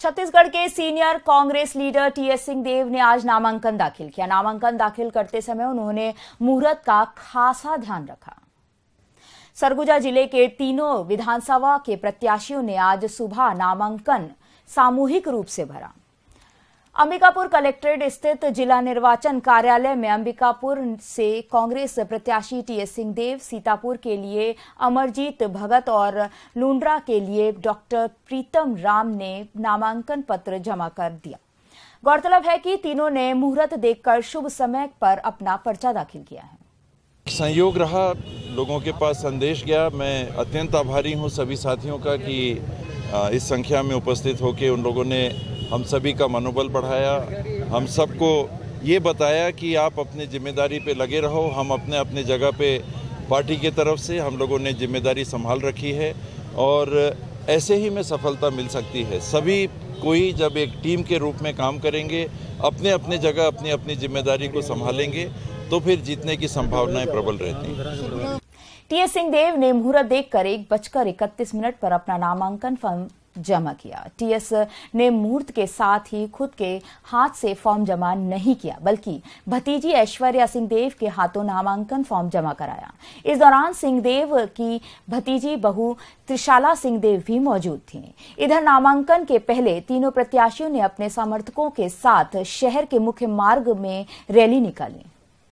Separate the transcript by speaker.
Speaker 1: छत्तीसगढ़ के senior Congress leader TS Singh Deo ने आज नामांकन दाखिल किया नामांकन दाखिल करते समय उन्होंने मुहूर्त का खासा ध्यान रखा सरगुजा जिले के तीनों विधानसभा के प्रत्याशियों ने आज सुबह नामांकन सामूहिक रूप से भरा अंबिकापुर कलेक्ट्रेट स्थित जिला निर्वाचन कार्यालय में अंबिकापुर से कांग्रेस प्रत्याशी टीएस सिंहदेव सीतापुर के लिए अमरजीत भगत और लुंड्रा के लिए डॉक्टर प्रीतम राम ने नामांकन पत्र जमा कर दिया गौरतलब है कि तीनों ने मुहूर्त देखकर शुभ समय पर अपना पर्चा दाखिल किया है
Speaker 2: संयोग रहा लोगों के पास संदेश गया मैं अत्यंत आभारी हूं सभी साथियों का कि इस संख्या में उपस्थित होकर उन लोगों ने हम सभी का मनोबल बढ़ाया हम सबको ये बताया कि आप अपने जिम्मेदारी पे लगे रहो हम अपने अपने जगह पे पार्टी की तरफ से हम लोगों ने जिम्मेदारी संभाल रखी है और ऐसे ही में सफलता मिल सकती है सभी कोई जब एक टीम के रूप में काम करेंगे अपने अपने जगह अपनी अपनी जिम्मेदारी को संभालेंगे तो फिर जीतने की संभावनाएं प्रबल रहती हैं
Speaker 1: टी एस सिंहदेव ने मुहूर्त देखकर एक बजकर इकतीस मिनट पर अपना नामांकन फॉर्म जमा किया टीएस ने मुहूर्त के साथ ही खुद के हाथ से फॉर्म जमा नहीं किया बल्कि भतीजी ऐश्वर्या सिंहदेव के हाथों नामांकन फॉर्म जमा कराया इस दौरान सिंहदेव की भतीजी बहू त्रिशाला सिंहदेव भी मौजूद थी इधर नामांकन के पहले तीनों प्रत्याशियों ने अपने समर्थकों के साथ शहर के मुख्य मार्ग में रैली निकाली